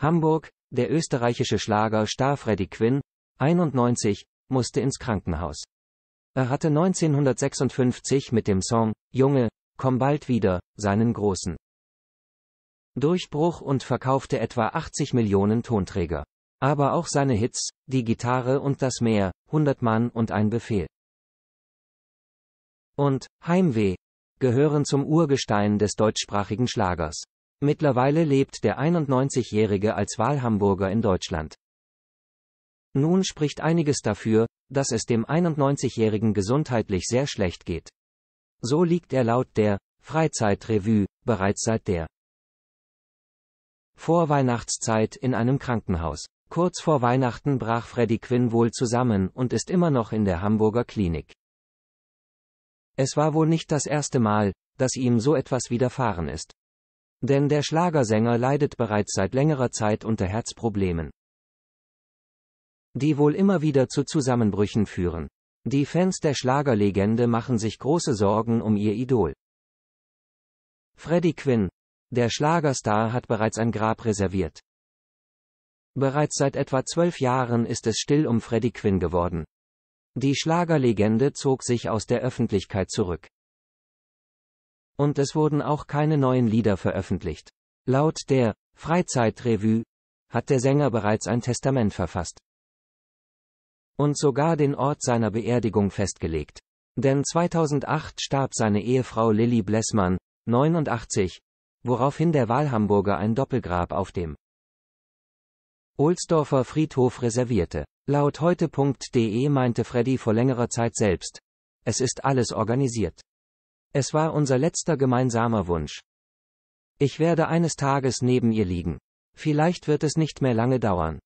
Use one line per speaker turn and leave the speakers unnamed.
Hamburg, der österreichische Schlager Star Freddie Quinn, 91, musste ins Krankenhaus. Er hatte 1956 mit dem Song Junge, komm bald wieder seinen großen Durchbruch und verkaufte etwa 80 Millionen Tonträger. Aber auch seine Hits, die Gitarre und das Meer, 100 Mann und ein Befehl. Und Heimweh gehören zum Urgestein des deutschsprachigen Schlagers. Mittlerweile lebt der 91-Jährige als Wahlhamburger in Deutschland. Nun spricht einiges dafür, dass es dem 91-Jährigen gesundheitlich sehr schlecht geht. So liegt er laut der Freizeitrevue bereits seit der Vorweihnachtszeit in einem Krankenhaus. Kurz vor Weihnachten brach Freddy Quinn wohl zusammen und ist immer noch in der Hamburger Klinik. Es war wohl nicht das erste Mal, dass ihm so etwas widerfahren ist. Denn der Schlagersänger leidet bereits seit längerer Zeit unter Herzproblemen. Die wohl immer wieder zu Zusammenbrüchen führen. Die Fans der Schlagerlegende machen sich große Sorgen um ihr Idol. Freddie Quinn. Der Schlagerstar hat bereits ein Grab reserviert. Bereits seit etwa zwölf Jahren ist es still um Freddie Quinn geworden. Die Schlagerlegende zog sich aus der Öffentlichkeit zurück. Und es wurden auch keine neuen Lieder veröffentlicht. Laut der Freizeitrevue hat der Sänger bereits ein Testament verfasst. Und sogar den Ort seiner Beerdigung festgelegt. Denn 2008 starb seine Ehefrau Lilly Blessmann, 89, woraufhin der Wahlhamburger ein Doppelgrab auf dem Ohlsdorfer Friedhof reservierte. Laut heute.de meinte Freddy vor längerer Zeit selbst. Es ist alles organisiert. Es war unser letzter gemeinsamer Wunsch. Ich werde eines Tages neben ihr liegen. Vielleicht wird es nicht mehr lange dauern.